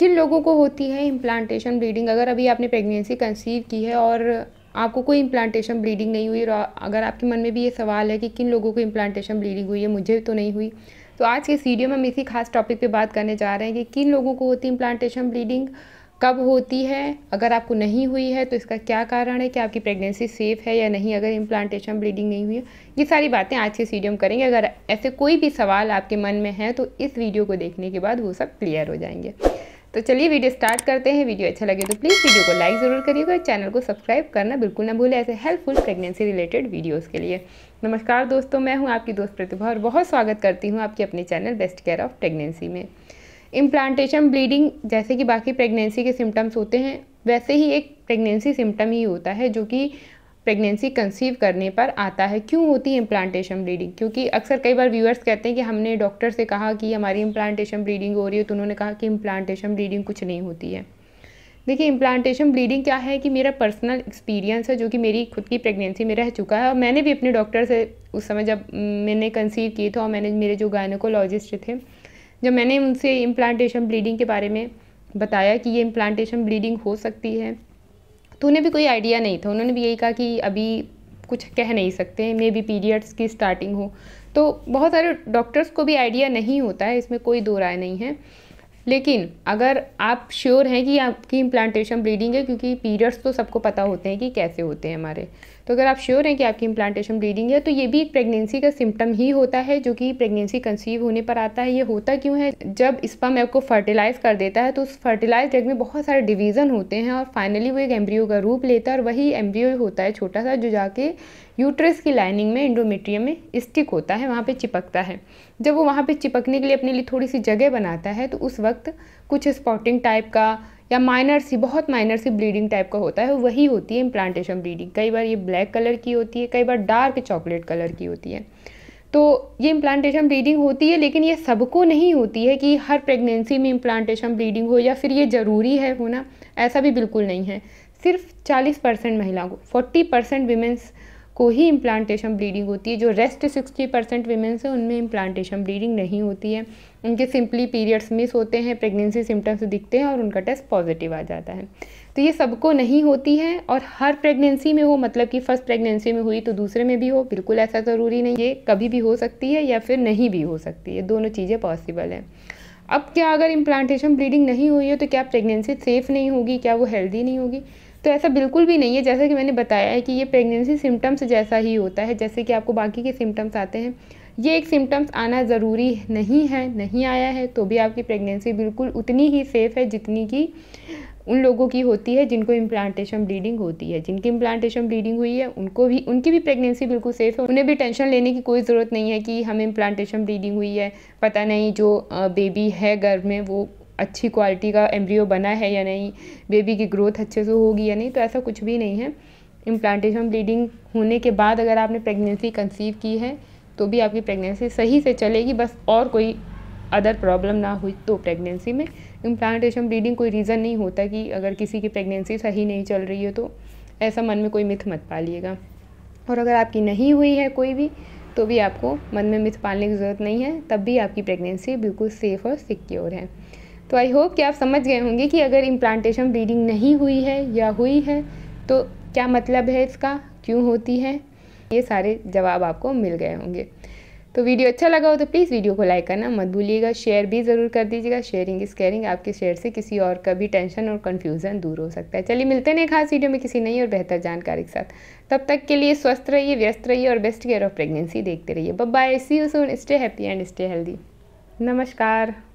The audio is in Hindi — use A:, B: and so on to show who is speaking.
A: किन लोगों को होती है इम्प्लांटेशन ब्लीडिंग अगर अभी आपने प्रेगनेंसी कंसीव की है और आपको कोई इम्प्लांटेशन ब्लीडिंग नहीं हुई और अगर आपके मन में भी ये सवाल है कि किन लोगों को इम्प्लांटेशन ब्लीडिंग हुई है मुझे तो नहीं हुई तो आज के वीडियो में हम इसी खास टॉपिक पे बात करने जा रहे हैं कि किन लोगों को होती है इम्प्लांटेशन ब्लीडिंग कब होती है अगर आपको नहीं हुई है तो इसका क्या कारण है कि आपकी प्रेगनेंसी सेफ़ है या नहीं अगर इम्प्लांटेशन ब्लीडिंग नहीं हुई है ये सारी बातें आज के वीडियो में करेंगे अगर ऐसे कोई भी सवाल आपके मन में है तो इस वीडियो को देखने के बाद वो सब क्लियर हो जाएंगे तो चलिए वीडियो स्टार्ट करते हैं वीडियो अच्छा लगे तो प्लीज़ वीडियो को लाइक ज़रूर करिएगा चैनल को सब्सक्राइब करना बिल्कुल ना भूलें ऐसे हेल्पफुल प्रेगनेंसी रिलेटेड वीडियोस के लिए नमस्कार दोस्तों मैं हूं आपकी दोस्त प्रतिभा और बहुत स्वागत करती हूँ आपके अपने channel best care of pregnancy में इम्प्लांटेशन ब्लीडिंग जैसे कि बाकी प्रेगनेंसी के सिम्टम्स होते हैं वैसे ही एक प्रेगनेंसी सिम्टम ही होता है जो कि प्रेगनेंसी कंसीव करने पर आता है क्यों होती है इम्प्लांटेशन ब्लीडिंग क्योंकि अक्सर कई बार व्यूअर्स कहते हैं कि हमने डॉक्टर से कहा कि हमारी इम्प्लांटेशन ब्लीडिंग हो रही है तो उन्होंने कहा कि इम्प्लांटेशन ब्लीडिंग कुछ नहीं होती है देखिए इम्प्लांटेशन ब्लीडिंग क्या है कि मेरा पर्सनल एक्सपीरियंस है जो कि मेरी खुद की प्रेगनेंसी में रह चुका है और मैंने भी अपने डॉक्टर से उस समय जब मैंने कंसीव किए थे और मैंने मेरे जो गायनोकोलॉजिस्ट थे जब मैंने उनसे इम्प्लांटेशन ब्लीडिंग के बारे में बताया कि ये इम्प्लांटेशन ब्लीडिंग हो सकती है तो उन्हें भी कोई आइडिया नहीं था उन्होंने भी यही कहा कि अभी कुछ कह नहीं सकते मे बी पीरियड्स की स्टार्टिंग हो तो बहुत सारे डॉक्टर्स को भी आइडिया नहीं होता है इसमें कोई दो राय नहीं है लेकिन अगर आप श्योर हैं कि आपकी इम्प्लांटेशन ब्लीडिंग है क्योंकि पीरियड्स तो सबको पता होते हैं कि कैसे होते हैं हमारे तो अगर आप श्योर हैं कि आपकी इम्प्लांटेशन ब्लीडिंग है तो ये भी एक प्रेगनेंसी का सिम्टम ही होता है जो कि प्रेगनेंसी कंसीव होने पर आता है ये होता क्यों है जब स्पम एग को फर्टिलाइज़ कर देता है तो उस फर्टिलाइज एग में बहुत सारे डिवीज़न होते हैं और फाइनली वो एक एम्ब्रियो का रूप लेता है और वही एम्ब्रियो होता है छोटा सा जो जाके यूट्रस की लाइनिंग में इंडोमेट्रियम में स्टिक होता है वहाँ पर चिपकता है जब वो वहाँ पर चिपकने के लिए अपने लिए थोड़ी सी जगह बनाता है तो उस वक्त वक्त कुछ स्पॉटिंग टाइप का या माइनर सी बहुत माइनर सी ब्लीडिंग टाइप का होता है वही होती है इम्प्लांटेशन ब्लीडिंग कई बार ये ब्लैक कलर की होती है कई बार डार्क चॉकलेट कलर की होती है तो ये इम्प्लांटेशन ब्लीडिंग होती है लेकिन ये सबको नहीं होती है कि हर प्रेगनेंसी में इम्प्लांटेशन ब्लीडिंग हो या फिर ये ज़रूरी है होना ऐसा भी बिल्कुल नहीं है सिर्फ 40 परसेंट महिलाओं को 40 परसेंट वीमेंस को ही इम्प्लांटेशन ब्लीडिंग होती है जो रेस्ट सिक्सटी परसेंट वीमेंस हैं उनमें इम्प्लांटेशन ब्लीडिंग नहीं होती है उनके सिंपली पीरियड्स मिस होते हैं प्रेगनेंसी सिम्टम्स दिखते हैं और उनका टेस्ट पॉजिटिव आ जाता है तो ये सबको नहीं होती है और हर प्रेगनेंसी में हो मतलब कि फर्स्ट प्रेगनेंसी में हुई तो दूसरे में भी हो बिल्कुल ऐसा ज़रूरी नहीं ये कभी भी हो सकती है या फिर नहीं भी हो सकती है दोनों चीज़ें पॉसिबल हैं अब क्या अगर इम्प्लांटेशन ब्लीडिंग नहीं हुई है तो क्या प्रेगनेंसी सेफ़ नहीं होगी क्या वो हेल्दी नहीं होगी तो ऐसा बिल्कुल भी नहीं है जैसा कि मैंने बताया है कि ये प्रेगनेंसी सिम्टम्स जैसा ही होता है जैसे कि आपको बाकी के सिम्टम्स आते हैं ये एक सिम्टम्स आना ज़रूरी नहीं है नहीं आया है तो भी आपकी प्रेगनेंसी बिल्कुल उतनी ही सेफ़ है जितनी कि उन लोगों की होती है जिनको इम्प्लांटेशन ब्लीडिंग होती है जिनकी इम्प्लांटेशन ब्लीडिंग हुई है उनको भी उनकी भी प्रेगनेंसी बिल्कुल सेफ़ है उन्हें भी टेंशन लेने की कोई ज़रूरत नहीं है कि हमें इम्प्लांटेशन ब्लीडिंग हुई है पता नहीं जो बेबी है गर्भ में वो अच्छी क्वालिटी का एम्ब्रियो बना है या नहीं बेबी की ग्रोथ अच्छे से होगी या नहीं तो ऐसा कुछ भी नहीं है इम्प्लांटेशन ब्लीडिंग होने के बाद अगर आपने प्रेगनेंसी कंसीव की है तो भी आपकी प्रेगनेंसी सही से चलेगी बस और कोई अदर प्रॉब्लम ना हुई तो प्रेगनेंसी में इम्प्लांटेशन ब्लीडिंग कोई रीज़न नहीं होता कि अगर किसी की प्रेगनेंसी सही नहीं चल रही है तो ऐसा मन में कोई मिथ मत पालिएगा और अगर आपकी नहीं हुई है कोई भी तो भी आपको मन में मिथ पालने की ज़रूरत नहीं है तब भी आपकी प्रेगनेंसी बिल्कुल सेफ़ और सिक्योर है तो आई होप कि आप समझ गए होंगे कि अगर इम्प्लांटेशन ब्रीडिंग नहीं हुई है या हुई है तो क्या मतलब है इसका क्यों होती है ये सारे जवाब आपको मिल गए होंगे तो वीडियो अच्छा लगा हो तो प्लीज़ वीडियो को लाइक करना मत भूलिएगा शेयर भी ज़रूर कर दीजिएगा शेयरिंग इज़ केयरिंग आपके शेयर से किसी और का भी टेंशन और कन्फ्यूज़न दूर हो सकता है चलिए मिलते हैं खास वीडियो में किसी नई और बेहतर जानकारी के साथ तब तक के लिए स्वस्थ रहिए व्यस्त रहिए और बेस्ट केयर ऑफ प्रेगनेंसी देखते रहिए bye see you soon stay happy and stay healthy नमस्कार